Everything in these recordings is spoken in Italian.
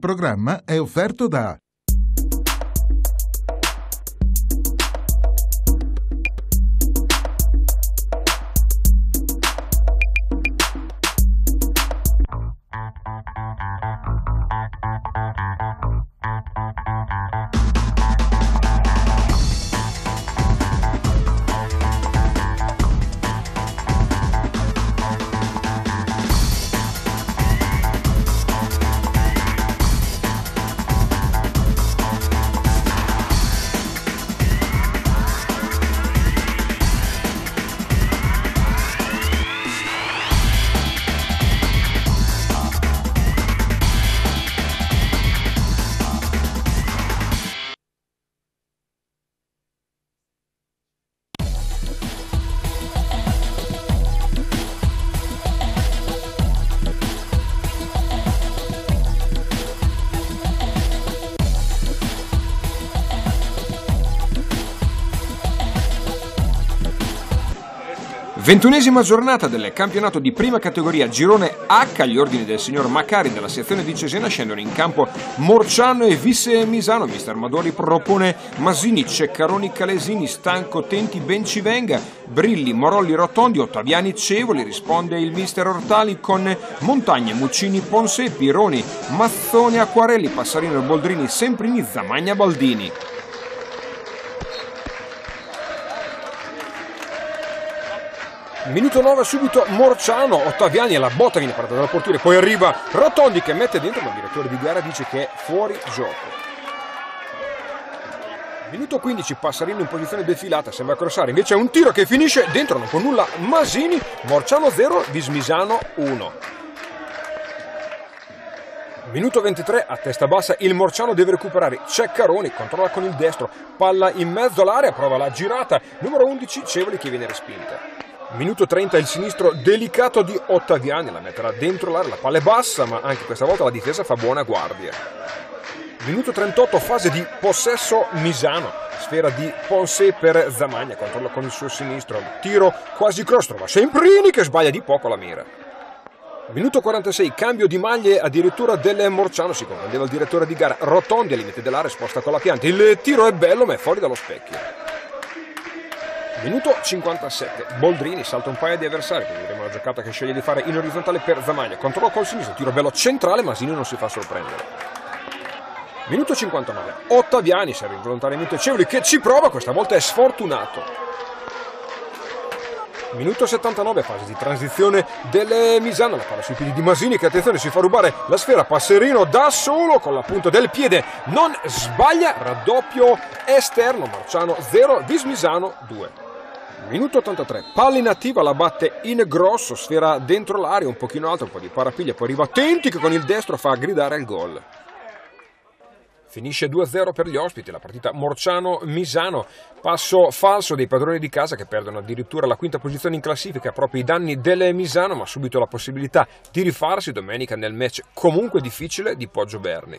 programma è offerto da Ventunesima giornata del campionato di prima categoria Girone H, agli ordini del signor Macari della sezione di Cesena scendono in campo Morciano e Visse Misano, mister Madori propone Masini, Ceccaroni, Calesini, Stanco, Tenti, Bencivenga, Brilli, Morolli, Rotondi, Ottaviani, Cevoli, risponde il mister Ortali con Montagne, Muccini, Ponse, Pironi, Mazzone, Acquarelli, Passarino, e Boldrini, Semprini, Zamagna, Baldini. Minuto 9 subito Morciano, Ottaviani e la botta viene parata dal portiere, poi arriva Rotondi che mette dentro, ma il direttore di gara dice che è fuori gioco. Minuto 15, Passarini in posizione defilata, sembra crossare, invece è un tiro che finisce dentro, non con nulla Masini, Morciano 0, Vismisano 1. Minuto 23, a testa bassa, il Morciano deve recuperare, Ceccaroni controlla con il destro, palla in mezzo all'area, prova la girata, numero 11, Cevoli che viene respinta. Minuto 30 il sinistro delicato di Ottaviani, la metterà dentro l'area, la palla è bassa, ma anche questa volta la difesa fa buona guardia. Minuto 38, fase di possesso Misano, sfera di Ponce per Zamagna, controlla con il suo sinistro, tiro quasi cross, trova Semprini che sbaglia di poco la mira. Minuto 46, cambio di maglie addirittura del Morciano, si confondeva il direttore di gara, Rotondi al limite dell'area, sposta con la pianta, il tiro è bello ma è fuori dallo specchio. Minuto 57, Boldrini salta un paio di avversari, quindi vedremo la giocata che sceglie di fare in orizzontale per Zamaglia, controllo col sinistro, tiro bello centrale, Masini non si fa sorprendere. Minuto 59, Ottaviani serve involontariamente Cevoli che ci prova, questa volta è sfortunato. Minuto 79, fase di transizione del Misano, la palla sui piedi di Masini che attenzione si fa rubare la sfera, passerino da solo con la punta del piede, non sbaglia, raddoppio esterno, Marciano 0, Vismisano 2. Minuto 83, palla inattiva, la batte in grosso, sfera dentro l'area, un pochino alto, un po' di parapiglia, poi arriva Tenti che con il destro fa gridare il gol. Finisce 2-0 per gli ospiti, la partita Morciano-Misano, passo falso dei padroni di casa che perdono addirittura la quinta posizione in classifica, proprio i danni del Misano, ma subito la possibilità di rifarsi domenica nel match comunque difficile di Poggio Berni.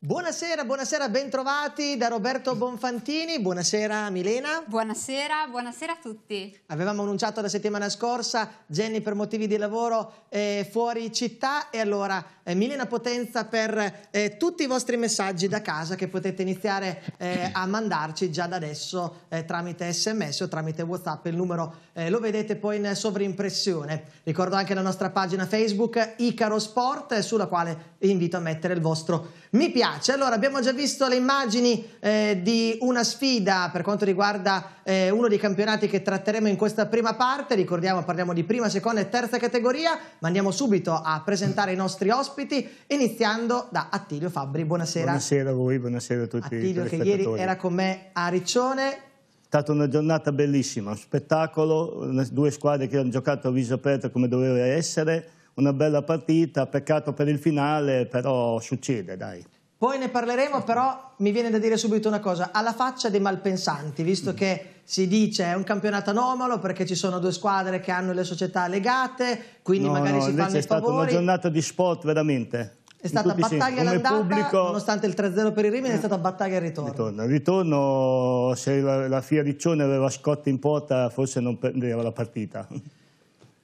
Buonasera, buonasera, bentrovati da Roberto Bonfantini, buonasera Milena. Buonasera, buonasera a tutti. Avevamo annunciato la settimana scorsa Jenny per motivi di lavoro eh, fuori città e allora eh, Milena Potenza per eh, tutti i vostri messaggi da casa che potete iniziare eh, a mandarci già da adesso eh, tramite sms o tramite whatsapp, il numero eh, lo vedete poi in sovrimpressione. Ricordo anche la nostra pagina Facebook Icaro Sport sulla quale vi invito a mettere il vostro mi piace piace. Allora, abbiamo già visto le immagini eh, di una sfida per quanto riguarda eh, uno dei campionati che tratteremo in questa prima parte. Ricordiamo, parliamo di prima, seconda e terza categoria, ma andiamo subito a presentare i nostri ospiti, iniziando da Attilio Fabbri. Buonasera. Buonasera a voi, buonasera a tutti. Attilio che ieri era con me a Riccione, è stata una giornata bellissima, un spettacolo, due squadre che hanno giocato a viso aperto come doveva essere, una bella partita, peccato per il finale, però succede, dai. Poi ne parleremo, però mi viene da dire subito una cosa, alla faccia dei malpensanti, visto che si dice è un campionato anomalo perché ci sono due squadre che hanno le società legate, quindi no, magari no, si fanno i favori. è stata una giornata di spot veramente. È stata battaglia all'andata, pubblico... nonostante il 3-0 per il Rimini, è stata battaglia al ritorno. ritorno. Il ritorno, se la, la Fia Riccione aveva Scotti in porta, forse non prendeva la partita.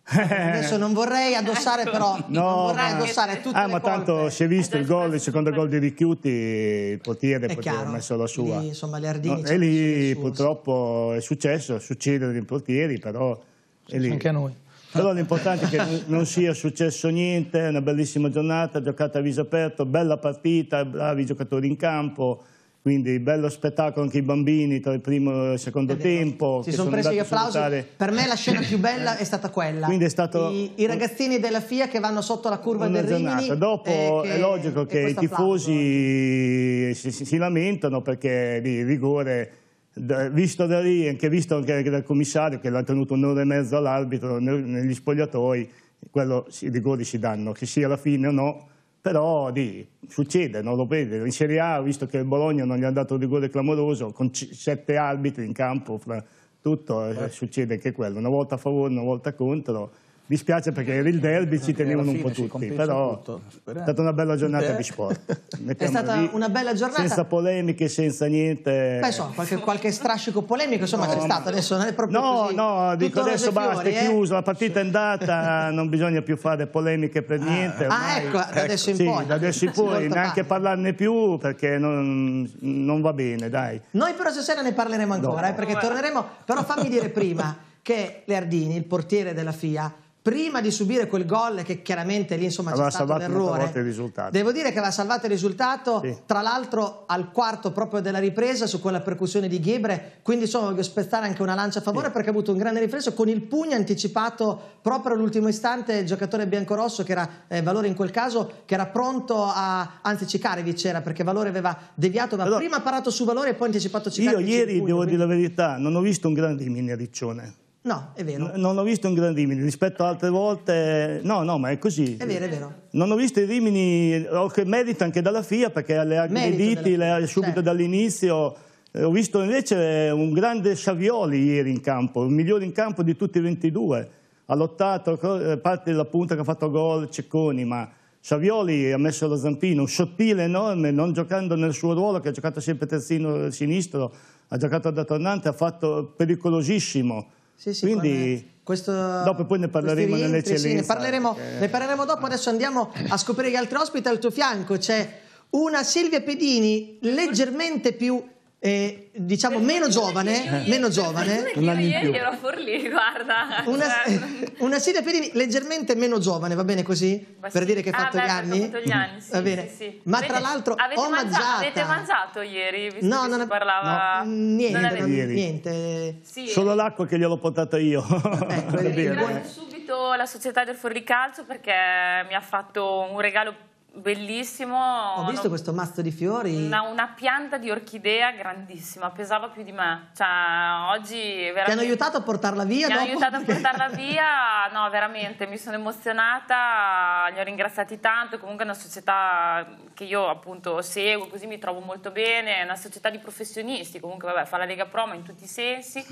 Adesso non vorrei addossare ecco. però no, non vorrei addossare tutte ah, ma colpe. tanto si è visto il gol, il secondo gol di Ricchiuti, il portiere poteva chiaro, messo la sua. Lì, insomma, le no, e lì purtroppo è successo, succede ai portieri, però è lì. anche a noi. Però l'importante è che non sia successo niente, è una bellissima giornata, giocata a viso aperto, bella partita, bravi giocatori in campo, quindi bello spettacolo anche i bambini tra il primo e il secondo tempo. Si sono, sono presi gli applausi. Per me la scena più bella è stata quella. Quindi è stato I, I, ragazzini della FIA che vanno sotto la curva del giornata. Rimini. Eh, Dopo che, è logico che i tifosi si, si, si, lamentano perché di rigore visto da lì, anche visto anche dal commissario che l'ha tenuto un'ora e mezzo all'arbitro negli spogliatoi, quello, i rigori si danno, che sia la fine o no però di, succede, non lo vede. In Serie A, visto che il Bologna non gli ha dato un rigore clamoroso, con sette arbitri in campo, tutto, eh, eh. succede anche quello, una volta a favore, una volta contro, mi spiace perché era il derby, ci tenevano un po' tutti, però tutto, è stata una bella giornata di sport. Mettiamo è stata lì, una bella giornata. Senza polemiche, senza niente. Beh, insomma, qualche, qualche strascico polemico, insomma, no, c'è stato adesso, non è proprio No, così. no, dico adesso basta, fiori, è eh. chiuso, la partita è andata, non bisogna più fare polemiche per ah. niente. Ah, ormai. Ah, ecco, da adesso ecco. in poi. Sì, da adesso in poi, neanche male. parlarne più perché non, non, va bene, dai. Noi però stasera ne parleremo ancora, no. eh, perché torneremo, però fammi dire prima che Leardini, il portiere della FIA, prima di subire quel gol che chiaramente lì insomma aveva c'è stato un devo dire che aveva salvato il risultato sì. tra l'altro al quarto proprio della ripresa su quella percussione di Ghebre quindi insomma voglio spezzare anche una lancia a favore sì. perché ha avuto un grande riflesso con il pugno anticipato proprio all'ultimo istante il giocatore biancorosso che era eh, Valore in quel caso che era pronto a anzi Cicarevi c'era perché Valore aveva deviato aveva allora, prima parato su Valore e poi anticipato Cicarevi io ieri pugno, devo quindi... dire la verità non ho visto un grande Minericcione No, è vero. N non ho visto un gran Rimini rispetto ad altre volte. No, no, ma è così. È vero, è vero. Non ho visto i Rimini, che merita anche dalla FIA perché le ha aggrediti della... subito certo. dall'inizio. Eh, ho visto invece un grande Savioli ieri in campo, il migliore in campo di tutti i 22. Ha lottato, eh, a parte la punta che ha fatto gol Cecconi, ma Savioli ha messo lo zampino, un sottile enorme, non giocando nel suo ruolo, che ha giocato sempre terzino eh, sinistro, ha giocato da tornante, ha fatto pericolosissimo sì, sì, Quindi... Questo, dopo poi ne parleremo rientri, nell'eccellenza. Sì, ne parleremo, perché... ne parleremo dopo, adesso andiamo a scoprire gli altri ospiti. Al tuo fianco c'è una Silvia Pedini leggermente più eh, diciamo meno giovane, meno giovane. Ieri ero Forlì, guarda. Una, cioè, una serie per leggermente meno giovane, va bene così? Beh, per dire che hai ah, fatto, ah, gli beh, fatto gli anni. Sì, va bene. Sì, sì. Ma avete, tra l'altro avete omaggiata. Oh, mangiato, avete mangiato ieri? Visto no, non si parlava no, niente, non avete... non, niente. Solo l'acqua che gliel'ho portata io. Ecco, ringrazio subito la società del Forlì Calcio perché mi ha fatto un regalo bellissimo. Ho visto non, questo mazzo di fiori. Una, una, pianta di orchidea grandissima, pesava più di me. Cioè, oggi veramente... Ti hanno aiutato a portarla via? Mi hanno aiutato a portarla via, no, veramente, mi sono emozionata, li ho ringraziati tanto, comunque è una società che io appunto seguo, così mi trovo molto bene, è una società di professionisti, comunque vabbè, fa la Lega Pro, ma in tutti i sensi.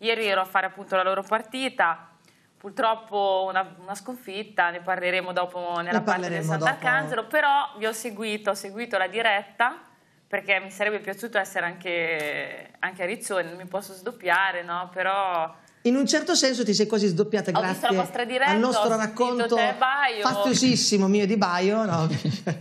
Ieri ero a fare appunto la loro partita, purtroppo una, una, sconfitta, ne parleremo dopo nella ne parte del Sant'Arcangelo, però vi ho seguito, ho seguito la diretta perché mi sarebbe piaciuto essere anche, anche a Rizzone, non mi posso sdoppiare, no? però in un certo senso ti sei quasi sdoppiata grazie Ho grazie diretta, al nostro racconto faziosissimo mio di Baio. No?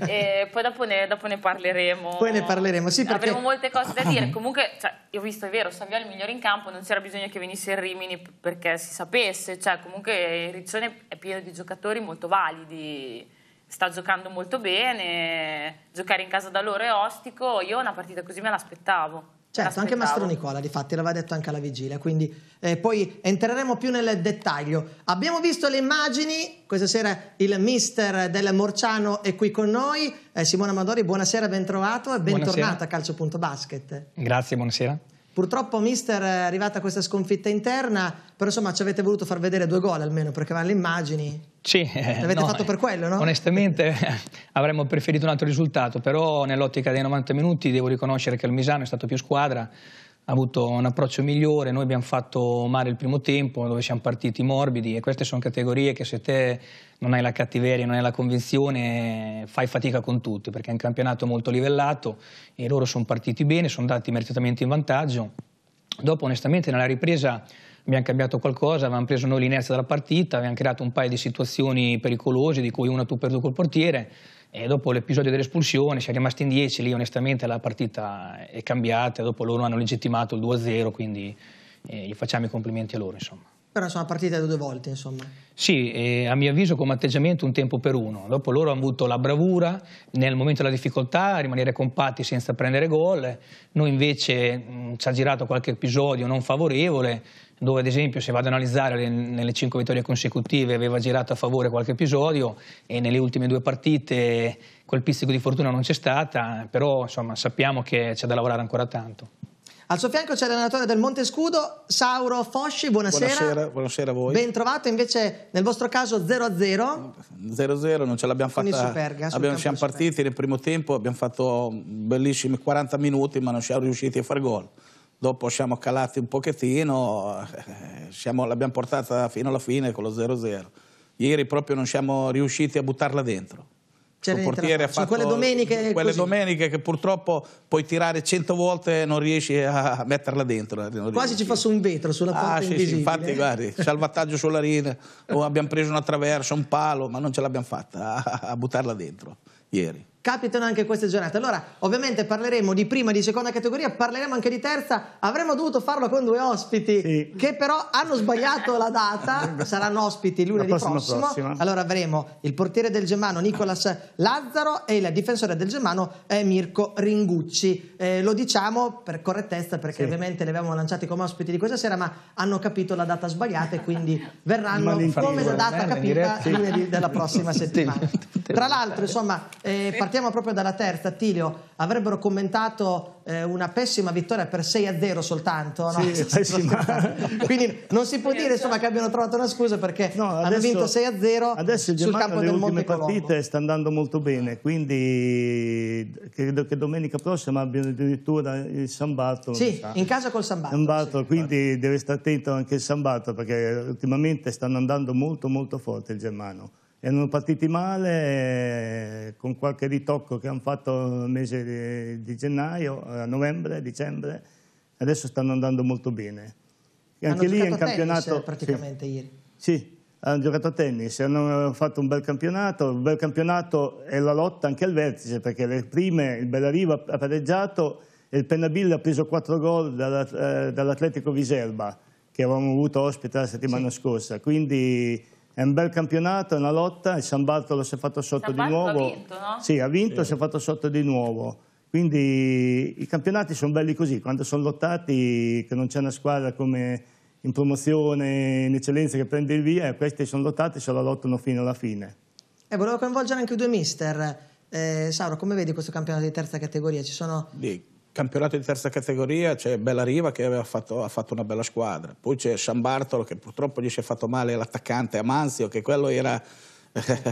E poi dopo ne, dopo ne, parleremo. Poi ne parleremo, sì. Perché... Avremo molte cose da dire. Ah. Comunque, cioè, io ho visto, è vero, Saviano è il migliore in campo, non c'era bisogno che venisse il Rimini perché si sapesse. Cioè, comunque Riccione è pieno di giocatori molto validi sta giocando molto bene, giocare in casa da loro è ostico, io una partita così me l'aspettavo. Certo, anche Mastro Nicola, difatti, l'aveva detto anche alla vigilia, quindi eh, poi entreremo più nel dettaglio. Abbiamo visto le immagini, questa sera il mister del Morciano è qui con noi. Eh, Simona Amadori, buonasera, bentrovato e bentornato a Calcio.basket. Grazie, buonasera. Purtroppo, mister, è arrivata questa sconfitta interna, però insomma ci avete voluto far vedere due gol almeno perché vanno le immagini. Sì, l'avete eh, no, fatto per quello, no? Onestamente avremmo preferito un altro risultato, però nell'ottica dei 90 minuti devo riconoscere che il Misano è stato più squadra ha avuto un approccio migliore, noi abbiamo fatto male il primo tempo dove siamo partiti morbidi e queste sono categorie che se te non hai la cattiveria, non hai la convinzione, fai fatica con tutti perché è un campionato molto livellato e loro sono partiti bene, sono andati meritatamente in vantaggio Dopo onestamente nella ripresa abbiamo cambiato qualcosa, avevamo preso noi l'inerzia della partita, abbiamo creato un paio di situazioni pericolose, di cui una tu per tu col portiere, e dopo l'episodio dell'espulsione si è rimasti in 10, lì onestamente la partita è cambiata, dopo loro hanno legittimato il 2-0, quindi eh, gli facciamo i complimenti a loro insomma. Però insomma partita due volte insomma. Sì, eh, a mio avviso come atteggiamento un tempo per uno. Dopo loro hanno avuto la bravura nel momento della difficoltà, a rimanere compatti senza prendere gol. Noi invece ci ha girato qualche episodio non favorevole, dove ad esempio se vado ad analizzare le, nelle cinque vittorie consecutive aveva girato a favore qualche episodio e nelle ultime due partite quel pizzico di fortuna non c'è stata, però insomma sappiamo che c'è da lavorare ancora tanto. Al suo fianco c'è l'allenatore del Monte Scudo, Sauro Fosci, buonasera. Buonasera, buonasera a voi. Ben trovato, invece nel vostro caso 0-0. 0-0, non ce l'abbiamo fatta. Superga, abbiamo, siamo partiti nel primo tempo, abbiamo fatto bellissimi 40 minuti, ma non siamo riusciti a fare gol. Dopo siamo calati un pochettino, eh, l'abbiamo portata fino alla fine con lo 0-0. Ieri proprio non siamo riusciti a buttarla dentro il portiere ha fatto quelle, domeniche, quelle domeniche, che purtroppo puoi tirare cento volte e non riesci a metterla dentro. Eh, Quasi ci fosse un vetro sulla ah, porta ah, sì, sì, infatti guardi, c'è sulla rina, o abbiamo preso una traversa, un palo, ma non ce l'abbiamo fatta a, a buttarla dentro ieri capitano anche queste giornate. Allora, ovviamente parleremo di prima, e di seconda categoria, parleremo anche di terza. Avremmo dovuto farlo con due ospiti sì. che però hanno sbagliato la data, saranno ospiti lunedì prossimo. Prossima. Allora avremo il portiere del Gemano Nicolas Lazzaro e il difensore del Gemano eh, Mirko Ringucci. Eh, lo diciamo per correttezza perché sì. ovviamente li avevamo lanciati come ospiti di questa sera, ma hanno capito la data sbagliata e quindi verranno come la data capita lunedì della prossima settimana. Tra l'altro, insomma, eh, partiamo partiamo proprio dalla terza, Tilio, avrebbero commentato eh, una pessima vittoria per 6 a 0 soltanto. No? Sì, pessima. Quindi non si può dire insomma, esatto. che abbiano trovato una scusa perché no, adesso, hanno vinto 6 a 0 adesso il sul campo del Monte Colombo. Le partite sta andando molto bene, quindi credo che domenica prossima abbiano addirittura il Sambato. Sì, in casa col Sambato. Sambato sì, quindi sì. deve stare attento anche il Sambato perché ultimamente stanno andando molto molto forte il Germano erano partiti male, eh, con qualche ritocco che hanno fatto nel mese di, gennaio, eh, a novembre, dicembre, adesso stanno andando molto bene. E anche lì è un campionato... Tennis, praticamente sì, ieri. Sì, hanno giocato a tennis, hanno fatto un bel campionato, un bel campionato e la lotta anche al vertice, perché le prime il Bellariva ha pareggiato e il Pennabille ha preso quattro gol eh, dall'Atletico Viselba, che avevamo avuto ospite la settimana sì. scorsa, quindi è un bel campionato, è una lotta, il San Bartolo si è fatto sotto San di Bartolo nuovo. ha vinto, no? Sì, ha vinto e sì. si è fatto sotto di nuovo. Quindi i campionati sono belli così, quando sono lottati, che non c'è una squadra come in promozione, in eccellenza che prende il via, e questi sono lottati e se la lottano fino alla fine. E eh, volevo coinvolgere anche i due mister. Eh, Sauro, come vedi questo campionato di terza categoria? Ci sono... Dì campionato di terza categoria c'è Bella Riva che fatto, ha fatto una bella squadra, poi c'è San Bartolo che purtroppo gli si è fatto male l'attaccante Amanzio che quello era,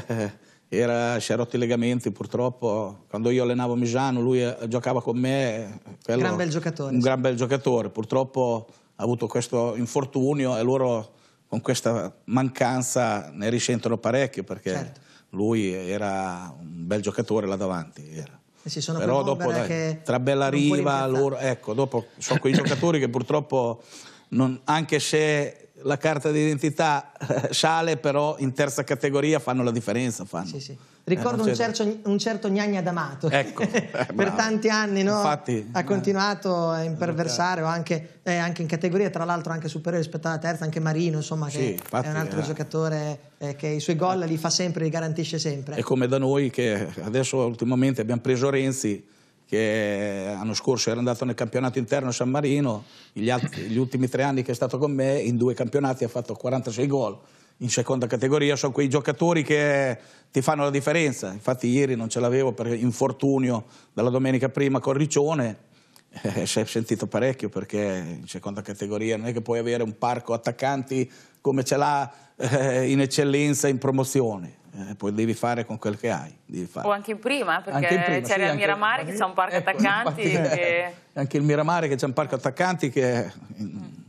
era, si è rotto i legamenti purtroppo, quando io allenavo Misano lui eh, giocava con me, quello, gran bel giocatore, un sì. gran bel giocatore, purtroppo ha avuto questo infortunio e loro con questa mancanza ne risentono parecchio perché certo. lui era un bel giocatore là davanti. Era. Sì, sono Però dopo, dai, tra Bellariva, loro, ecco, dopo sono quei giocatori che purtroppo, non, anche se la carta d'identità eh, sale, però in terza categoria fanno la differenza. Fanno. Sì, sì. Ricordo eh, un, certo, un certo Gnagna D'Amato, ecco, eh, per tanti anni no? Infatti, ha eh. continuato a imperversare, esatto. o anche, eh, anche, in categoria, tra l'altro anche superiore rispetto alla terza, anche Marino, insomma, che sì, infatti, è un altro eh. giocatore eh, che i suoi gol li fa sempre, li garantisce sempre. È come da noi che adesso ultimamente abbiamo preso Renzi, che l'anno scorso era andato nel campionato interno a San Marino, gli, altri, gli ultimi tre anni che è stato con me, in due campionati ha fatto 46 gol in seconda categoria sono quei giocatori che ti fanno la differenza. Infatti ieri non ce l'avevo per infortunio dalla domenica prima con Riccione, eh, si è sentito parecchio perché in seconda categoria non è che puoi avere un parco attaccanti come ce l'ha eh, in eccellenza in promozione. Eh, poi devi fare con quel che hai. O anche in prima, perché in prima, c'era sì, il Miramare anche, che c'è un parco ecco, attaccanti. Infatti, che... Anche il Miramare che c'è un parco attaccanti che... Mm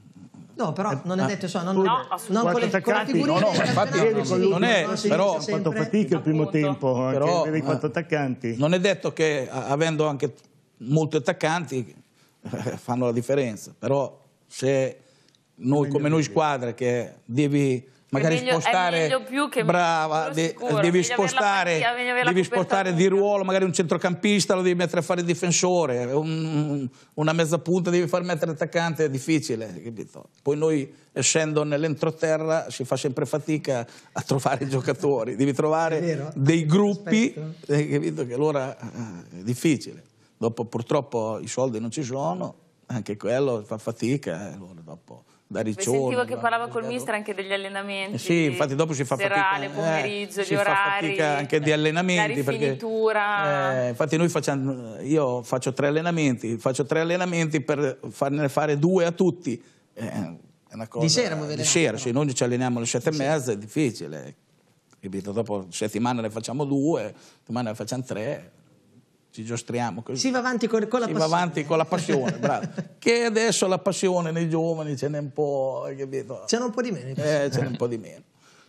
No, però eh, non è ah, detto, so, cioè, non, no, non con, le, con le no, no, infatti, no, non, non è, no, però ho fatto fatica il primo appunto. tempo, anche però, avevi eh, quattro attaccanti. Non è detto che avendo anche molti attaccanti eh, fanno la differenza, però se noi come noi squadre che devi magari meglio, spostare più che brava, sicuro, devi, spostare, partita, devi spostare di ruolo, magari un centrocampista lo devi mettere a fare difensore, un, una mezza punta devi far mettere attaccante, è difficile, capito? Poi noi essendo nell'entroterra si fa sempre fatica a trovare i giocatori, devi trovare dei gruppi, eh, capito? Che allora eh, è difficile. Dopo purtroppo i soldi non ci sono, anche quello fa fatica, eh, allora dopo da Riccione. Sentivo che parlava col mister anche degli allenamenti. Sì, infatti dopo si fa serale, fatica. Eh, pomeriggio, eh, gli orari. anche di allenamenti. La rifinitura. Perché, eh, infatti noi facciamo, io faccio tre allenamenti, faccio tre allenamenti per farne fare due a tutti. Eh, è una cosa, di sera, di sera se noi ci alleniamo alle sette e mezza è difficile. Dopo settimana ne facciamo due, domani ne facciamo tre ci giostriamo così. Si va avanti con, con la si passione. va avanti con la passione, bravo. che adesso la passione nei giovani ce n'è un po', capito? Ce n'è un po' di meno. Eh, ce n'è un po' di meno.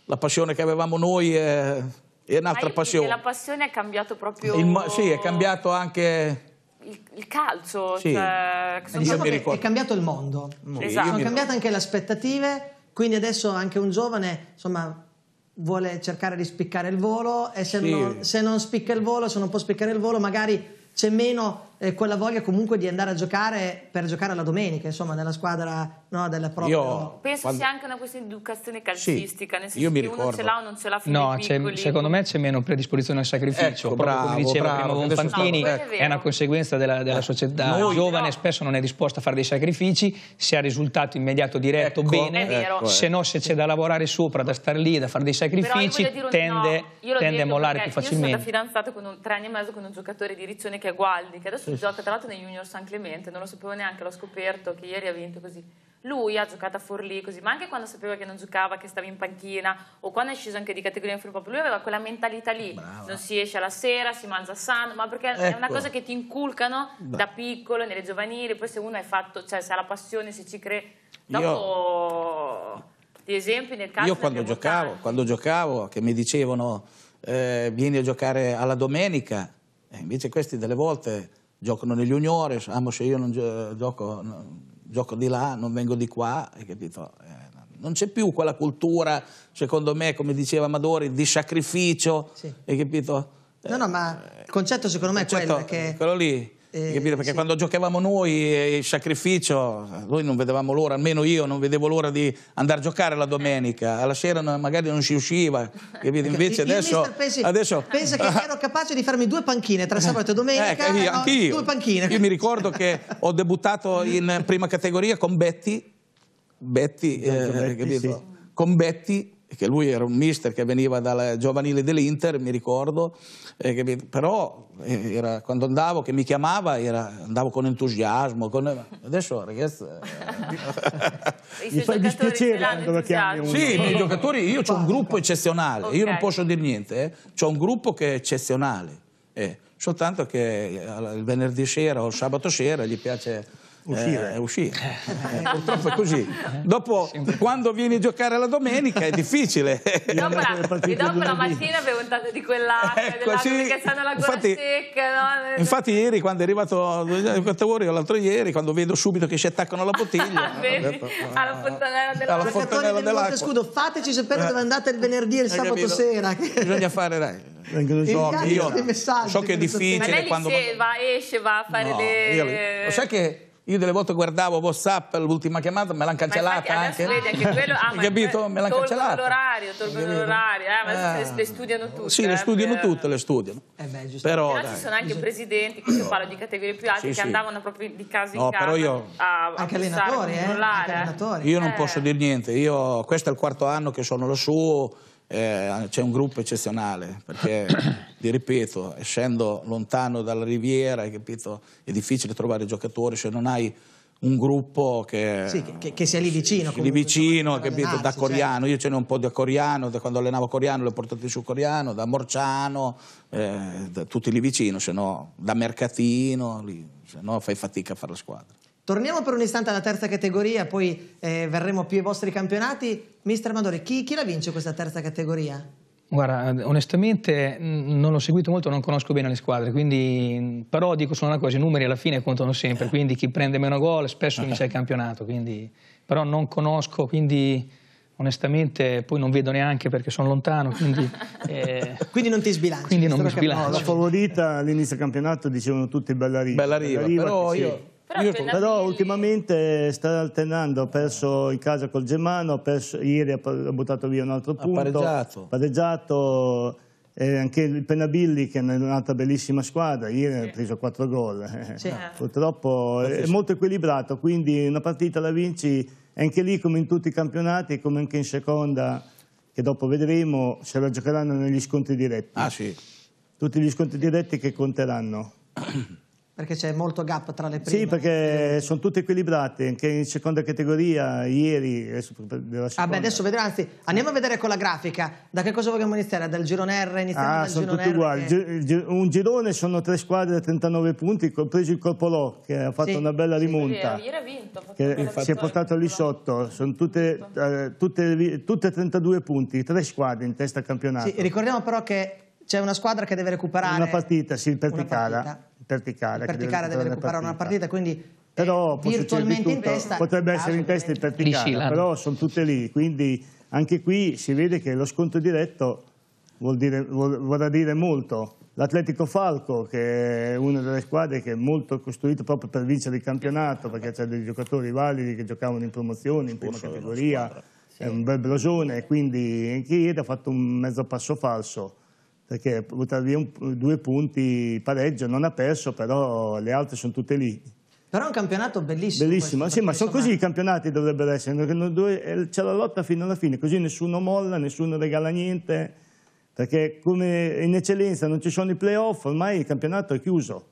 La passione che avevamo noi è, è un'altra passione. La passione è cambiato proprio... Il, sì, è cambiato anche... Il, calcio. Sì. Cioè, diciamo è cambiato il mondo. Esatto. Sono cambiate anche le aspettative, quindi adesso anche un giovane, insomma, vuole cercare di spiccare il volo e se, sì. non, se non spicca il volo, se non può spiccare il volo, magari c'è meno eh, quella voglia comunque di andare a giocare per giocare alla domenica, insomma, nella squadra no, della propria. Io, Penso quando... sia anche una questione di educazione calcistica, sì, nel senso che ricordo. uno ce l'ha o non ce l'ha fino No, secondo me c'è meno predisposizione al sacrificio, ecco, bravo, come diceva bravo, prima Bonfantini, no, è, è, una conseguenza della, della eh, società Noi, giovane, no. spesso non è disposta a fare dei sacrifici, se ha risultato immediato, diretto, ecco, bene, ecco, se ecco. no se c'è da lavorare sopra, da stare lì, da fare dei sacrifici, tende, tende a mollare più facilmente. Io sono fidanzata tre anni e mezzo con un giocatore di Riccione che è Gualdi, che adesso si gioca tra l'altro nei Junior San Clemente, non lo sapevo neanche, l'ho scoperto che ieri ha vinto così. Lui ha giocato a Forlì così, ma anche quando sapeva che non giocava, che stava in panchina o quando è sceso anche di categoria in Free lui aveva quella mentalità lì, Brava. non si esce alla sera, si mangia sano, ma perché ecco. è una ecco. cosa che ti inculcano Beh. da piccolo, nelle giovanili, poi se uno è fatto, cioè se ha la passione, se ci crede, dopo Io... gli esempi nel calcio... Io quando giocavo, quando giocavo, che mi dicevano eh, vieni a giocare alla domenica, e invece questi delle volte giocano negli juniores, amo se io non gioco, gioco di là, non vengo di qua, hai capito? Eh, non c'è più quella cultura, secondo me, come diceva Amadori, di sacrificio, sì. hai capito? No, no, ma il concetto secondo me è quello che... Quello lì eh, Perché sì. quando giocavamo noi eh, il sacrificio, noi non vedevamo l'ora, almeno io non vedevo l'ora di andare a giocare la domenica, alla sera magari non si usciva, capito? invece adesso, pensi, adesso... Pensa che ero capace di farmi due panchine tra sabato e domenica, eh, no, io, due panchine. Io mi ricordo che ho debuttato in prima categoria con Betty, Betty, eh, Betty sì. con Betty che lui era un mister che veniva dal giovanile dell'Inter, mi ricordo, eh, mi, però eh, era, quando andavo, che mi chiamava, era, andavo con entusiasmo. Con, adesso ragazzi... Eh, mi fai dispiacere quando lo chiami uno. Sì, i giocatori, io ho un gruppo eccezionale, okay. io non posso dire niente, eh. ho un gruppo che è eccezionale, eh. soltanto che eh, il venerdì sera o il sabato sera gli piace uscire. Eh, uscire. Eh. eh, purtroppo è così. Dopo, quando vieni a giocare la domenica è difficile. e dopo la, dopo la mattina abbiamo untato di quell'acqua, ecco, sì, che sanno la gola infatti, secca. No? Infatti ieri, quando è arrivato eh, Quattro l'altro ieri, quando vedo subito che ci attaccano alla bottiglia. Ah, alla ah, fontanella dell'acqua. Alla fontanella dell'acqua. Scudo, fateci sapere dove eh. andate il venerdì e il sabato capito? sera. Bisogna fare, dai. So, io, so che è difficile. Ma lei quando... se va, esce, va a fare no, le... Lo sai che io delle volte guardavo WhatsApp, l'ultima chiamata, me l'hanno cancellata anche. Vedi, anche quello, ah, ma capito? Me l'hanno cancellata. l'orario, tolgono l'orario, eh, ma eh, le studiano tutte. Sì, le eh, studiano eh, tutte, le studiano. Eh beh, però, però ci sono anche giusto. presidenti, qui parlo di categorie più alte, sì, che sì. andavano proprio di casa in no, caso. Però io, a, anche a allenatori, eh, anche allenatori. Io non eh. posso dire niente, io, questo è il quarto anno che sono lassù, eh, c'è un gruppo eccezionale, perché, vi ripeto, essendo lontano dalla riviera, capito, è difficile trovare giocatori se cioè non hai un gruppo che, sì, che, che sia lì vicino, lì vicino capito, da certo. Coriano, cioè. io ce n'ho un po' da Coriano, da quando allenavo Coriano l'ho portato su Coriano, da Morciano, eh, da tutti lì vicino, se no da Mercatino, lì, se no fai fatica a fare la squadra. Torniamo per un istante alla terza categoria, poi eh, verremo più ai vostri campionati. Mister Amadori, chi, chi la vince questa terza categoria? Guarda, onestamente non l'ho seguito molto, non conosco bene le squadre, quindi, però dico solo una cosa, i numeri alla fine contano sempre, quindi chi prende meno gol spesso vince il campionato, quindi, però non conosco, quindi onestamente poi non vedo neanche perché sono lontano, quindi... Eh, quindi non ti sbilanci. Quindi non mi sbilancio. No, la favorita all'inizio del campionato dicevano tutti Bellariva. Bellariva, Bellariva però sì. io però, però ultimamente sta alternando, ha perso in casa col Gemano, perso, ieri ha buttato via un altro punto. Ha pareggiato. pareggiato eh, anche il Penabilli che è un'altra bellissima squadra, ieri sì. ha preso 4 gol, eh, sì. purtroppo è molto equilibrato, quindi una partita la vinci anche lì come in tutti i campionati, come anche in seconda, che dopo vedremo se la giocheranno negli scontri diretti. Ah, sì. Tutti gli scontri diretti che conteranno. Perché c'è molto gap tra le prime. Sì, perché sono tutte equilibrate, anche in seconda categoria, ieri. Adesso, Vabbè, adesso vedremo, anzi, andiamo a vedere con la grafica. Da che cosa vogliamo iniziare? Dal girone R? Iniziamo ah, dal sono tutti R uguali. Che... Un girone sono tre squadre a 39 punti, compreso il Corpolò, che ha fatto sì. una bella rimonta. Sì, ieri ha vinto. Che si è portato lì sotto. Sono tutte, eh, tutte, tutte 32 punti, tre squadre in testa al campionato. Sì, ricordiamo però che c'è una squadra che deve recuperare... Una partita, sì, il Perticala Terticare. Terticare deve recuperare una partita, quindi però eh, virtualmente in testa. Potrebbe essere in testa in Terticare, però sono tutte lì, quindi anche qui si vede che lo sconto diretto vuol dire, vuol, vorrà dire molto. L'Atletico Falco, che è una delle squadre che è molto costruita proprio per vincere il campionato, perché c'è dei giocatori validi che giocavano in promozione, in prima categoria, è un bel brosone, quindi Chieda ha fatto un mezzo passo falso perché ha buttato via un, due punti pareggio, non ha perso, però le altre sono tutte lì. Però è un campionato bellissimo. Bellissimo, questo, sì, ma sono così i campionati dovrebbero essere, eh, c'è la lotta fino alla fine, così nessuno molla, nessuno regala niente, perché come in eccellenza non ci sono i playoff, ormai il campionato è chiuso.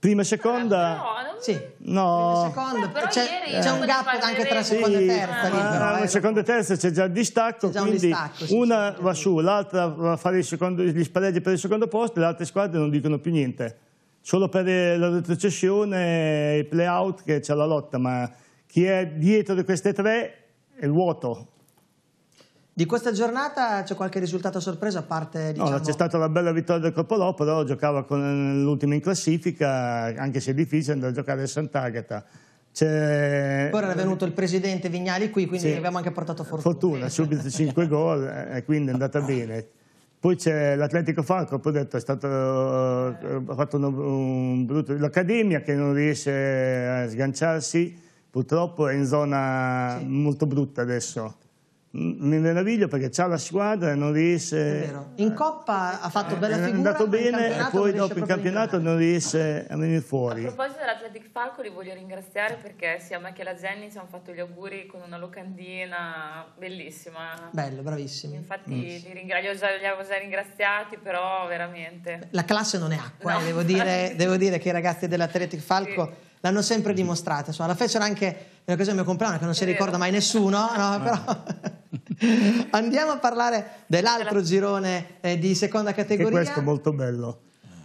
Prima e seconda? Ah, no, sì. no. Seconda, c'è, c'è un gap anche tra seconda e terza. Sì, ma però, seconda e terza c'è già il distacco, già un distacco, sì, una va su, l'altra va a fare secondo, gli spareggi per il secondo posto e le altre squadre non dicono più niente. Solo per eh, la retrocessione e i play-out che c'è la lotta, ma chi è dietro di queste tre è il vuoto. Di questa giornata c'è qualche risultato a sorpresa a parte diciamo... No, c'è stata una bella vittoria del Copolò, però giocava con l'ultima in classifica, anche se è difficile andare a giocare a Sant'Agata. C'è... Poi era venuto il presidente Vignali qui, quindi sì. abbiamo anche portato fortuna. Fortuna, subito 5 gol eh, e quindi è andata bene. Poi c'è l'Atletico Falco, ho detto, è stato, eh, ha fatto un, un brutto... L'Accademia che non riesce a sganciarsi, purtroppo è in zona sì. molto brutta adesso mi meraviglio perché c'ha la squadra e non riesce... Eh, in Coppa ha fatto bella figura, è andato bene e poi dopo il campionato non riesce a venire fuori. A proposito dell'Atletic Falco li voglio ringraziare perché sia me che la Jenny ci hanno fatto gli auguri con una locandina bellissima. Bello, bravissimi. Infatti mm. li, ringrazio, li avevo già ringraziati, però veramente... La classe non è acqua, eh, no. devo, dire, devo, dire, che i ragazzi dell'Atletic Falco... Sì l'hanno sempre dimostrata. Insomma, la fecero anche cosa del mio compleanno, che non si ricorda mai nessuno, no? Eh. però Andiamo a parlare dell'altro girone eh, di seconda categoria. Che questo è molto bello.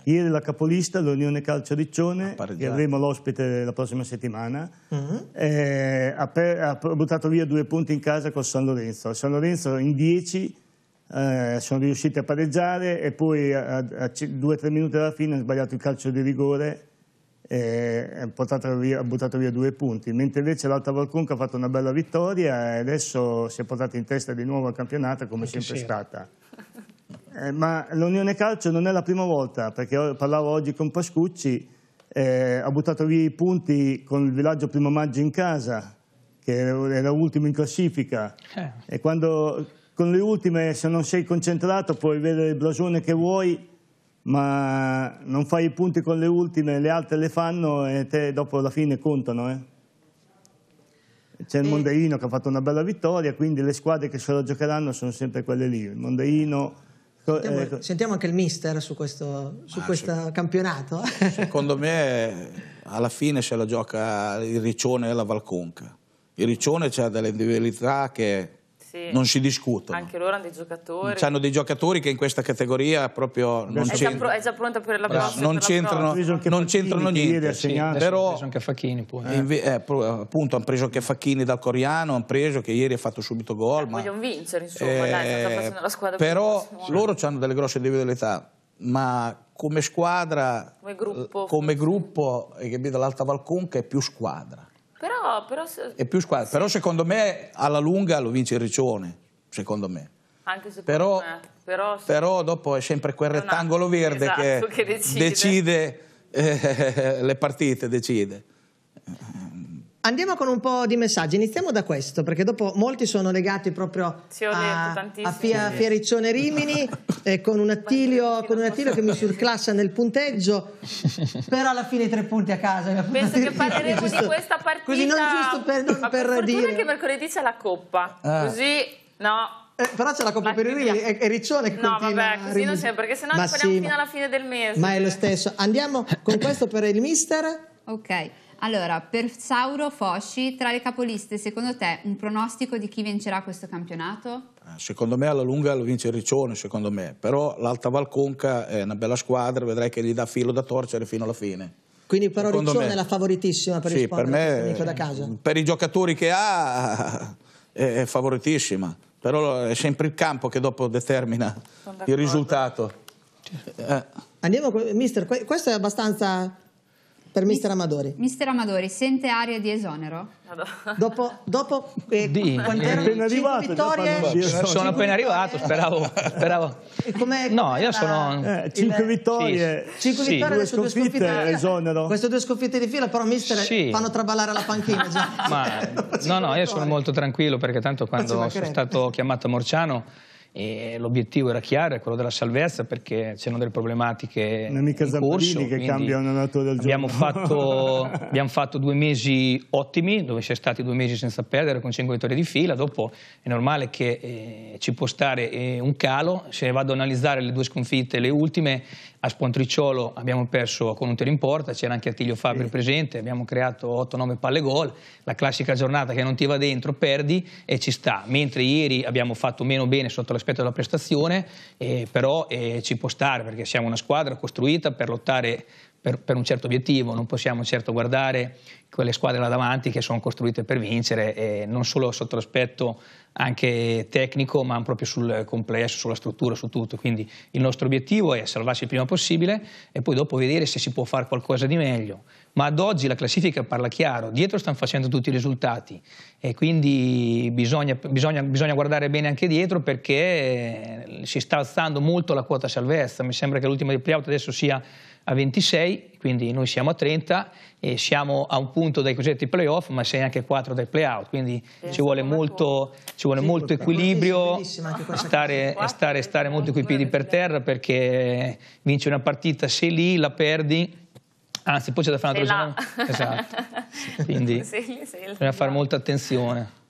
Ieri la capolista, l'Unione Calcio Riccione, ah, che avremo l'ospite la prossima settimana, uh mm-hmm. -huh. eh, ha, per, ha, buttato via due punti in casa con San Lorenzo. San Lorenzo in dieci eh, sono riusciti a pareggiare e poi a, a, a 2-3 minuti dalla fine ha sbagliato il calcio di rigore ha buttato via due punti, mentre invece l'Alta Valconca ha fatto una bella vittoria e adesso si è portata in testa di nuovo al campionato come Anche sempre è stata. Eh, ma l'Unione Calcio non è la prima volta, perché parlavo oggi con Pascucci, eh, ha buttato via i punti con il villaggio primo maggio in casa, che era l'ultimo in classifica, eh. e quando con le ultime se non sei concentrato puoi vedere il blasone che vuoi, ma non fai i punti con le ultime, le altre le fanno e te dopo la fine contano. Eh? C'è il eh. Mondeino che ha fatto una bella vittoria, quindi le squadre che se la giocheranno sono sempre quelle lì. Il Mondeino... Sentiamo, eh, sentiamo anche il mister su questo, su ah, questo campionato. Secondo me alla fine se la gioca il Riccione e la Valconca. Il Riccione ha delle individualità che sì. non si discutono. Anche loro hanno dei giocatori. Hanno dei giocatori che in questa categoria proprio non c'entrano. È, pro- è già pronta per la prossima. Non, c'entrano, non c'entrano niente. Sì, però, hanno preso anche Facchini pure. Eh. Inve- eh, appunto, hanno preso anche Facchini dal Coriano, hanno preso che ieri ha fatto subito gol. Eh, ma... Vogliono vincere, insomma, eh, dai, la squadra. Però loro hanno delle grosse individualità ma come squadra, come gruppo, eh, come gruppo hai capito, l'Alta Valconca è più squadra. Però, però, è più squadra. Sì. Però secondo me alla lunga lo vince il Riccione, secondo me. Anche secondo però, me. Però, però dopo è sempre quel rettangolo verde esatto, che, che, decide, decide eh, le partite, decide. Andiamo con un po' di messaggi, iniziamo da questo, perché dopo molti sono legati proprio sì, a, a Fia, Fiericcione Rimini, eh, con, un attilio, con un attilio che mi surclassa nel punteggio, però alla fine tre punti a casa. Penso che parleremo giusto, di questa partita, così non giusto per, non ma per, per dire. che mercoledì c'è la Coppa, ah. così no... Eh, però c'è la Coppa per i Rimini e Riccione che No, vabbè, così non c'è perché sennò no parliamo sì, fino alla fine del mese. Ma è lo stesso. Andiamo con questo per il mister. Ok. Allora, per Sauro Fosci, tra le capoliste, secondo te un pronostico di chi vincerà questo campionato? Eh, secondo me alla lunga lo vince Riccione, secondo me, però l'Alta Valconca è una bella squadra, vedrai che gli dà filo da torcere fino alla fine. Quindi però secondo Riccione me... è la favoritissima per sì, rispondere per me, da casa. Per i giocatori che ha è favoritissima, però è sempre il campo che dopo determina il risultato. Eh. Andiamo, mister, questo è abbastanza per Mister Amadori. Mister Amadori, sente aria di esonero? Dopo, dopo eh, Di- quant'erano? appena Cinque arrivato, vittorie? Sì, sono appena arrivato, speravo. speravo. E com'è- No, io sono. Eh, cinque Il- vittorie, Cinque Sì. vittorie due adesso due sconfitte, eh, esonero. Queste due sconfitte di fila, però mister Sì. fanno traballare la panchina già. Ma Cinque no, no, io sono molto tranquillo perché tanto quando sono stato chiamato a Morciano l'obiettivo era chiaro, è quello della salvezza perché c'erano delle problematiche non mica in corso, che cambiano la natura del abbiamo fatto, abbiamo fatto due mesi ottimi, dove si è stati due mesi senza perdere con 5 vittorie di fila, dopo è normale che eh, ci può stare eh, un calo, se vado ad analizzare le due sconfitte, le ultime, a Spontricciolo abbiamo perso con un tiro in porta, c'era anche Attilio Fabri sì. presente, abbiamo creato 8-9 palle gol, la classica giornata che non ti va dentro, perdi e ci sta. Mentre ieri abbiamo fatto meno bene sotto l'aspetto della prestazione, eh, però eh, ci può stare perché siamo una squadra costruita per lottare per, per, un certo obiettivo, non possiamo certo guardare quelle squadre là davanti che sono costruite per vincere, non solo sotto l'aspetto anche tecnico, ma proprio sul complesso, sulla struttura, su tutto. Quindi il nostro obiettivo è salvarsi il prima possibile e poi dopo vedere se si può fare qualcosa di meglio. Ma ad oggi la classifica parla chiaro, dietro stanno facendo tutti i risultati e quindi bisogna, bisogna, bisogna guardare bene anche dietro perché si sta alzando molto la quota salvezza. Mi sembra che l'ultima di playout adesso sia a 26, quindi noi siamo a 30 e siamo a un punto dai cosiddetti playoff, ma sei anche 4 dai playout, quindi ci vuole molto, ci vuole sì, molto equilibrio, stare, stare, stare molto coi piedi per terra perché vinci una partita, se lì la perdi, anzi poi c'è da fare un'altra cosa. Esatto, quindi bisogna fare molta attenzione.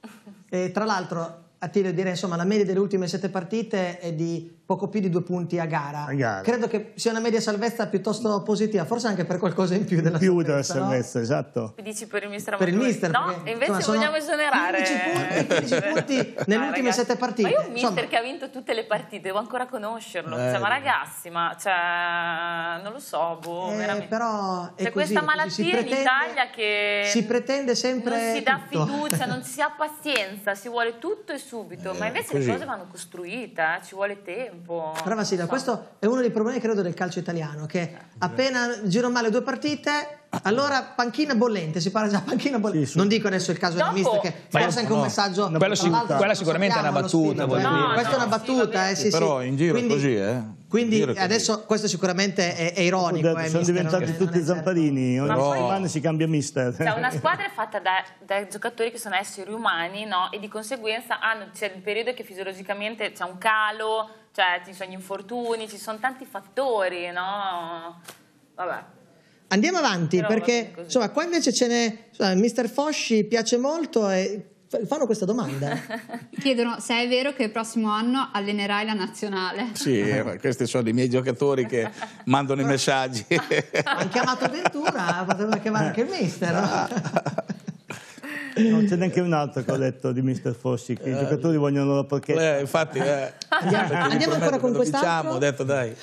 E tra l'altro, a direi, insomma, la media delle ultime sette partite è di poco più di due punti a gara. a gara. Credo che sia una media salvezza piuttosto positiva, forse anche per qualcosa in più della più salvezza. Della salvezza no? esatto. Mi dici per il mister Per il mister. No, perché, invece insomma, vogliamo esonerare. 15 punti, 15 punti nelle ah, ultime sette partite. Ma io un mister insomma. che ha vinto tutte le partite, devo ancora conoscerlo. Cioè, ma ragazzi, ma cioè, non lo so, boh, eh, veramente. Però C'è cioè, questa malattia pretende, in Italia che... Si pretende sempre Non si dà tutto. fiducia, non si ha pazienza, si vuole tutto e subito. Eh, ma invece così. le cose vanno costruite, eh, ci vuole tempo un Brava Silvia, so. questo è uno dei problemi credo del calcio italiano, che eh, appena girano male due partite, allora panchina bollente, si parla già panchina bollente. Sì, Non dico adesso il caso Dopo, di mister che forse anche no, un messaggio... No, quello sic quella sicuramente è una battuta. Spirito, eh. no, questa è una battuta, eh, sì, Però in giro quindi, così, eh. Quindi adesso così. questo sicuramente è, è ironico. Guardate, eh, sono mister, diventati tutti certo. zamparini, ogni settimana si cambia mister. Cioè, una squadra è fatta da, da giocatori che sono esseri umani, no? E di conseguenza hanno, c'è il periodo che fisiologicamente c'è un calo cioè, ci sono gli infortuni, ci sono tanti fattori, no? Vabbè. Andiamo avanti Però perché insomma, qua invece ce n'è. Insomma, Mister Fosci piace molto e fanno questa domanda. Chiedono se è vero che il prossimo anno allenerai la nazionale. Sì, eh, questi sono i miei giocatori che mandano i messaggi. Hanno chiamato Ventura, potevano chiamare anche il mister. No? Non c'è neanche un altro che ho detto di Mr. Fossi, che i eh, giocatori vogliono la porchetta. Eh, infatti, eh, andiamo, andiamo ancora con diciamo, quest'altro. Diciamo, ho detto dai.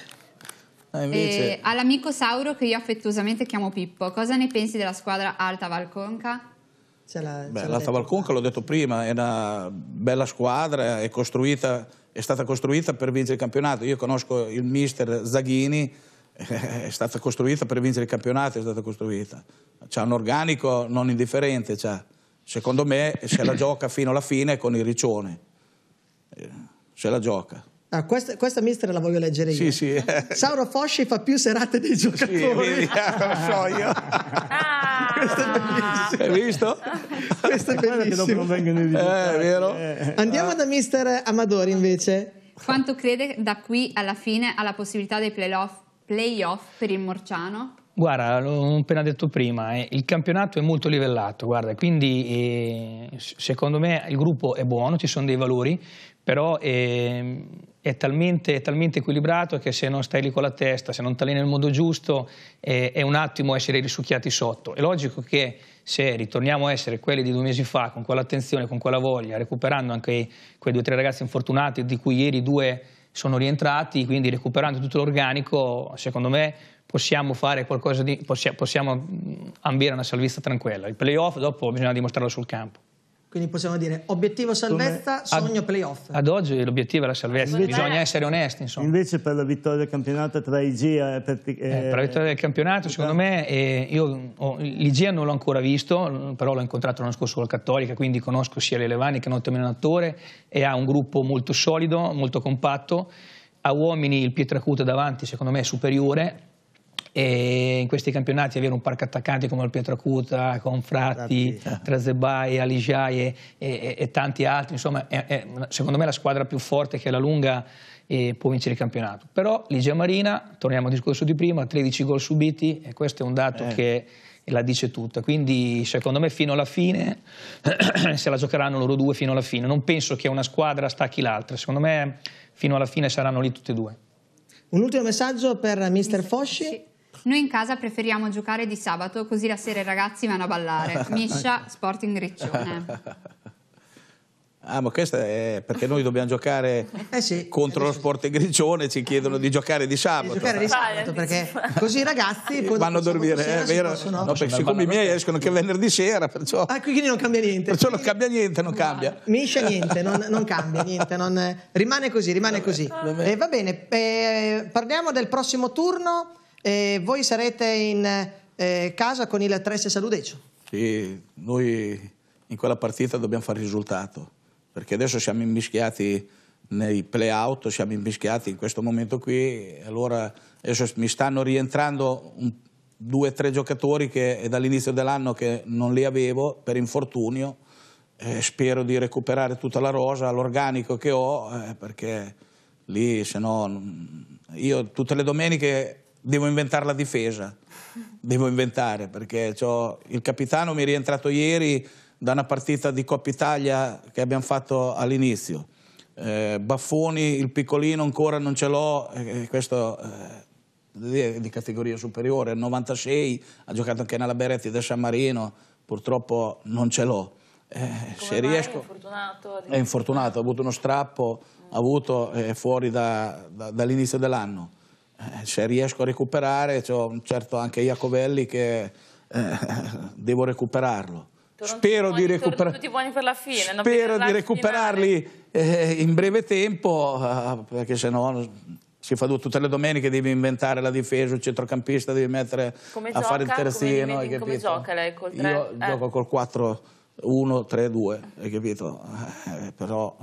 invece... eh, all'amico Sauro che io affettuosamente chiamo Pippo, cosa ne pensi della squadra Alta Valconca? l'Alta la Valconca, l'ho detto prima, è una bella squadra, è, costruita, è, stata costruita per vincere il campionato. Io conosco il mister Zaghini, eh, è stata costruita per vincere il campionato, è stata costruita. C'ha un organico non indifferente, c'ha. Secondo me se la gioca fino alla fine con il riccione. Eh, se la gioca. Ah, questa, questa mister la voglio leggere io. Sì, sì. Sauro Fosci fa più serate dei giocatori. Sì, vedi, eh, lo so io. Ah! Questo è bellissimo. Hai visto? Questo è bellissimo. Eh, è vero. Eh. Andiamo ah. da mister Amadori invece. Quanto crede da qui alla fine alla possibilità dei playoff, playoff per il Morciano? Guarda, l'ho appena detto prima, eh, il campionato è molto livellato, guarda, quindi eh, secondo me il gruppo è buono, ci sono dei valori, però eh, è, talmente, è, talmente, equilibrato che se non stai lì con la testa, se non ti nel modo giusto, è un attimo essere risucchiati sotto. È logico che se ritorniamo a essere quelli di due mesi fa, con quell'attenzione, con quella voglia, recuperando anche quei due o tre ragazzi infortunati, di cui ieri due sono rientrati, quindi recuperando tutto l'organico, secondo me possiamo fare qualcosa di, possiamo, possiamo mm, ambire una salvezza tranquilla. Il playoff dopo bisogna dimostrarlo sul campo. Quindi possiamo dire obiettivo salvezza, Come... sogno playoff. Ad oggi l'obiettivo è la salvezza, invece, bisogna essere onesti. Insomma. Invece per la vittoria del campionato tra IGEA e eh, per, eh, eh, per la eh, vittoria del campionato, secondo me, eh, io oh, l'IGEA non l'ho ancora visto, però l'ho incontrato l'anno scorso con col Cattolica, quindi conosco sia le Levani che Nottamino Attore e ha un gruppo molto solido, molto compatto. A uomini il Pietracuta davanti, secondo me, è superiore e in questi campionati avere un parco attaccanti come il Pietracuta, Confratti, Trazebai, Aligiaie e, e, tanti altri, insomma è, è, secondo me la squadra più forte che alla lunga eh, può vincere il campionato. Però Ligia Marina, torniamo al discorso di prima, 13 gol subiti e questo è un dato eh. che la dice tutta. Quindi, secondo me, fino alla fine se la giocheranno loro due fino alla fine. Non penso che una squadra stacchi l'altra. Secondo me, fino alla fine saranno lì tutte e due. Un ultimo messaggio per Mister Fosci. Noi in casa preferiamo giocare di sabato, così la sera i ragazzi vanno a ballare. Miscia, Sporting Riccione. Ah, ma questa è perché noi dobbiamo giocare eh sì, contro lo sport e gricione, ci chiedono di giocare di sabato. Di giocare di sabato perché così i ragazzi vanno a dormire, è vero? Possono, no, perché siccome i miei escono che venerdì sera, perciò Ah, quindi non cambia niente. Perciò non cambia niente, non cambia. Miscia niente, non, non cambia niente, non, rimane così, rimane vabbè, così. Vabbè. Eh, va bene, eh, parliamo del prossimo turno e voi sarete in eh, casa con il 3 Saludecio? Sì, noi in quella partita dobbiamo fare risultato, perché adesso siamo immischiati nei play-out, siamo immischiati in questo momento qui, allora adesso mi stanno rientrando un, due o tre giocatori che è dall'inizio dell'anno che non li avevo per infortunio, eh, spero di recuperare tutta la rosa, l'organico che ho, eh, perché lì se no io tutte le domeniche devo inventare la difesa, devo inventare perché il capitano mi è rientrato ieri da una partita di Coppa Italia che abbiamo fatto all'inizio. Eh, Baffoni, il piccolino ancora non ce l'ho, eh, eh questo eh, di categoria superiore, al 96, ha giocato anche nella Beretti del San Marino, purtroppo non ce l'ho. Eh, se riesco, è infortunato, è infortunato, ha avuto uno strappo, mm. ha avuto eh, fuori da, da, dall'inizio dell'anno. Eh, se riesco a recuperare, ho certo anche Iacovelli che eh, devo recuperarlo. Spero di, recuper... fine, Spero di recuperarli eh, in breve tempo, eh, perché se no si fa tutte le domeniche, devi inventare la difesa, il centrocampista devi mettere come a gioca, fare il terzino. Come, come gioca lei col 3? Io eh. gioco col 4-1-3-2, hai capito? Eh, però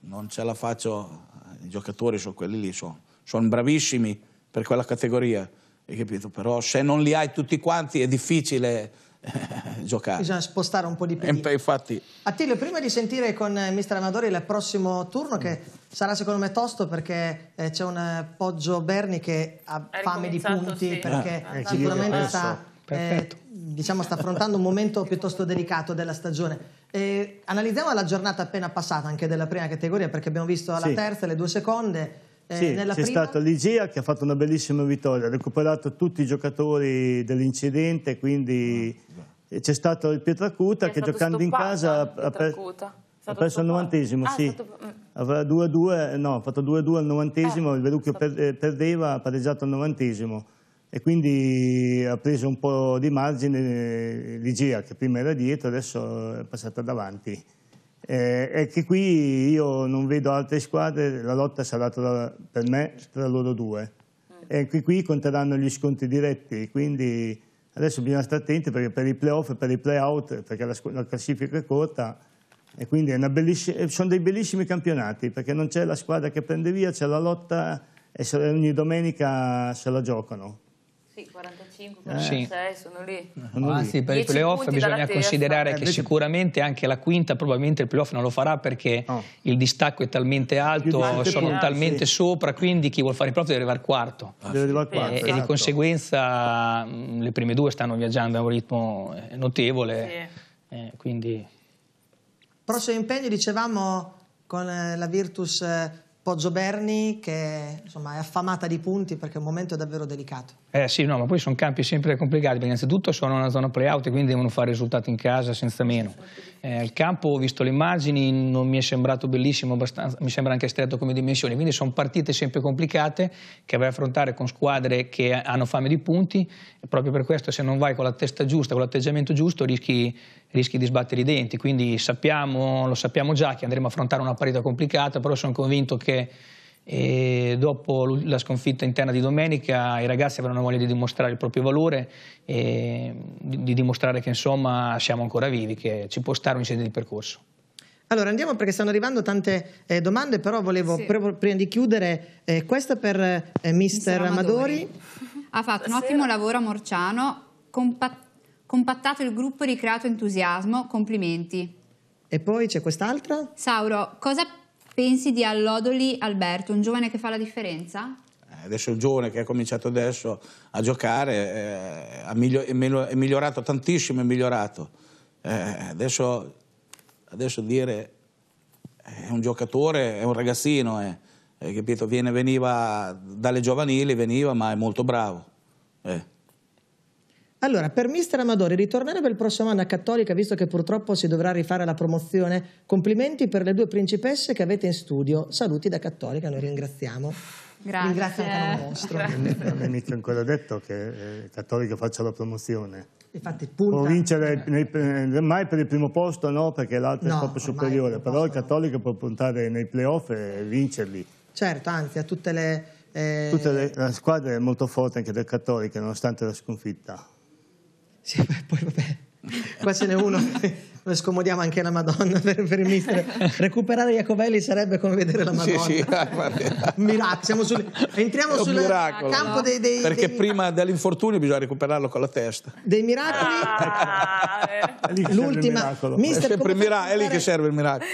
non ce la faccio, i giocatori sono quelli lì, sono, sono bravissimi, per quella categoria. Hai capito? Però se non li hai tutti quanti è difficile eh, giocare. Bisogna spostare un po' di più. Infatti... Attilio, prima di sentire con eh, Mister Amadori il prossimo turno, che sarà secondo me tosto perché eh, c'è un Poggio Berni che ha fame di punti sì. perché ah, sicuramente sta, eh, diciamo, sta, affrontando un momento piuttosto delicato della stagione. Eh, analizziamo la giornata appena passata anche della prima categoria perché abbiamo visto la sì. terza e le due seconde eh, sì, c'è prima... stato l'Igea che ha fatto una bellissima vittoria, ha recuperato tutti i giocatori dell'incidente, quindi ah, c'è stato il Pietracuta che giocando in casa ha, per... ha perso il novantesimo, ah, sì. Stato... 2-2, mm. no, ha fatto 2-2 al novantesimo, eh, il Verucchio stato... per, eh, perdeva, ha pareggiato al novantesimo e quindi ha preso un po' di margine eh, l'Igea che prima era dietro, adesso è passata davanti. Eh, è che qui io non vedo altre squadre, la lotta sarà tra, per me tra loro due. Mm. E eh, qui, qui conteranno gli scontri diretti, quindi adesso bisogna stare attenti perché per i playoff e per i playout, perché la, la, classifica è corta, e quindi eh, sono dei bellissimi campionati, perché non c'è la squadra che prende via, c'è la lotta e ogni domenica se la giocano. Sì, 43. 45, 46, eh. sì. sono lì. anzi, ah, per i playoff bisogna considerare eh, che invece... sicuramente anche la quinta probabilmente il playoff non lo farà perché oh. il distacco è talmente alto, sono talmente sì. sopra, quindi chi vuole fare i playoff deve arrivare quarto. Ah, deve arrivare quarto. Eh, esatto. E di esatto. conseguenza le prime due stanno viaggiando a un ritmo eh, notevole, sì. eh, quindi... Prossimo impegno, dicevamo, con eh, la Virtus... Poggio Berni che insomma, è affamata di punti perché è un momento davvero delicato. Eh sì, no, ma poi sono campi sempre complicati, perché innanzitutto sono una zona play-out e quindi devono fare risultati in casa senza meno. Eh, il campo, visto le immagini, non mi è sembrato bellissimo, abbastanza, mi sembra anche stretto come dimensioni, quindi sono partite sempre complicate che vai a affrontare con squadre che hanno fame di punti e proprio per questo se non vai con la testa giusta, con l'atteggiamento giusto, rischi, rischi di sbattere i denti. Quindi sappiamo, lo sappiamo già che andremo a affrontare una partita complicata, però sono convinto che e dopo la sconfitta interna di domenica i ragazzi avranno voglia di dimostrare il proprio valore e di dimostrare che insomma siamo ancora vivi, che ci può stare un incidente di percorso. Allora andiamo perché stanno arrivando tante eh, domande, però volevo sì. pr prima di chiudere eh, questa per eh, mister, mister Amadori. Amadori. Ha fatto Buonasera. un ottimo lavoro a Morciano, compa compattato il gruppo e ricreato entusiasmo, complimenti. E poi c'è quest'altra? Sauro, cosa Pensi di Allodoli Alberto, un giovane che fa la differenza? Eh, adesso il giovane che ha cominciato adesso a giocare eh, è migliorato tantissimo, è migliorato. Eh, adesso, adesso, dire eh, è un giocatore, è un ragazzino, eh, capito? Viene, veniva dalle giovanili, veniva, ma è molto bravo. Eh. Allora, per mister Amadori, ritornare per il prossimo anno a Cattolica, visto che purtroppo si dovrà rifare la promozione, complimenti per le due principesse che avete in studio. Saluti da Cattolica, noi ringraziamo. Grazie. Ringrazio anche nostro. Non è mica ancora detto che eh, Cattolica faccia la promozione. Infatti, punta... Può vincere nei, mai per il primo posto, no, perché l'altro no, è proprio superiore, il però il Cattolica può puntare nei playoff e vincerli. Certo, anzi, a tutte le... Eh... Tutte le, la squadra è molto forte anche del Cattolica, nonostante la sconfitta. Sì, beh, poi vabbè, qua ce n'è uno. Noi scomodiamo anche la Madonna per, per il mister. Recuperare Iacovelli sarebbe come vedere la Madonna. Sì, sì, ah, Mirac- siamo sul, entriamo sul miracolo, campo no? dei, dei, Perché dei prima dell'infortunio bisogna recuperarlo con la testa. Dei miracoli. Ah, eh. L'ultima. Mister, è, mira- è lì che serve il miracolo.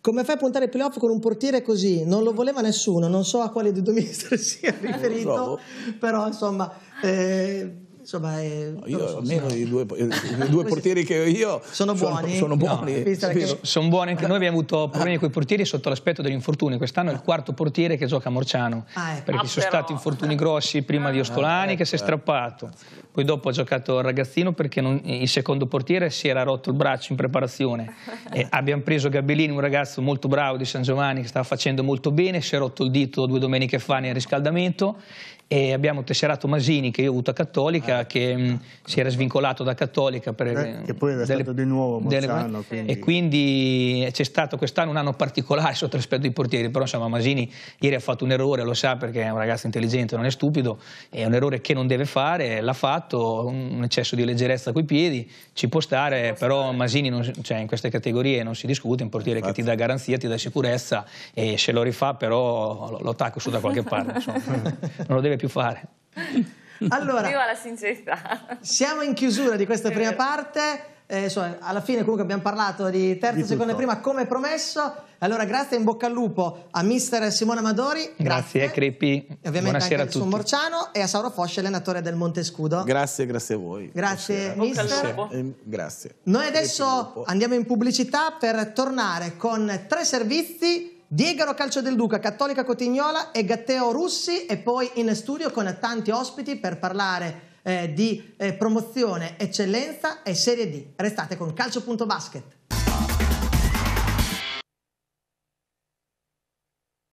Come fai a puntare il playoff con un portiere così? Non lo voleva nessuno, non so a quale dei due mister sia riferito, però insomma... Eh, Insomma, è, io, so, meno no. i due, i due portieri che io sono buoni. Sono, sono buoni. No, sono buoni anche noi. Abbiamo avuto problemi con i portieri sotto l'aspetto degli infortuni. Quest'anno è il quarto portiere che gioca a Morciano ah, ecco. perché ah, ci sono però. stati infortuni grossi prima di Ostolani ah, che si è eh. strappato, poi dopo ha giocato il ragazzino perché non, il secondo portiere si era rotto il braccio in preparazione. E abbiamo preso Gabellini, un ragazzo molto bravo di San Giovanni che stava facendo molto bene, si è rotto il dito due domeniche fa nel riscaldamento e abbiamo tesserato Masini che io ho avuto a Cattolica Cattolica che mh, mm, si era svincolato da Cattolica. Per, eh, eh che poi era delle, stato di nuovo Mazzano. Delle, quindi. E quindi c'è stato quest'anno un anno particolare sotto l'aspetto dei portieri, però insomma Masini ieri ha fatto un errore, lo sa perché è un ragazzo intelligente, non è stupido, è un errore che non deve fare, l'ha fatto, un eccesso di leggerezza coi piedi, ci può stare, può però stare. Masini non, cioè, in queste categorie non si discute, un portiere Infatti. che ti dà garanzia, ti dà sicurezza e se lo rifà però lo, lo tacco su da qualche parte, non lo deve più fare. Allora, Viva la sincerità. Siamo in chiusura di questa prima parte. Eh, insomma, alla fine comunque abbiamo parlato di terza, di seconda e prima come promesso. Allora grazie in bocca al lupo a mister Simone Amadori. Grazie, grazie eh, Crepi. Ovviamente Buonasera anche a Morciano e a Sauro Fosce, allenatore del Montescudo. Grazie, grazie a voi. Grazie Buonasera. mister. Ehm, grazie. Noi adesso andiamo in pubblicità per tornare con tre servizi Diegaro Calcio del Duca, Cattolica Cotignola e Gatteo Russi e poi in studio con tanti ospiti per parlare eh, di eh, promozione, eccellenza e Serie D. Restate con Calcio.basket.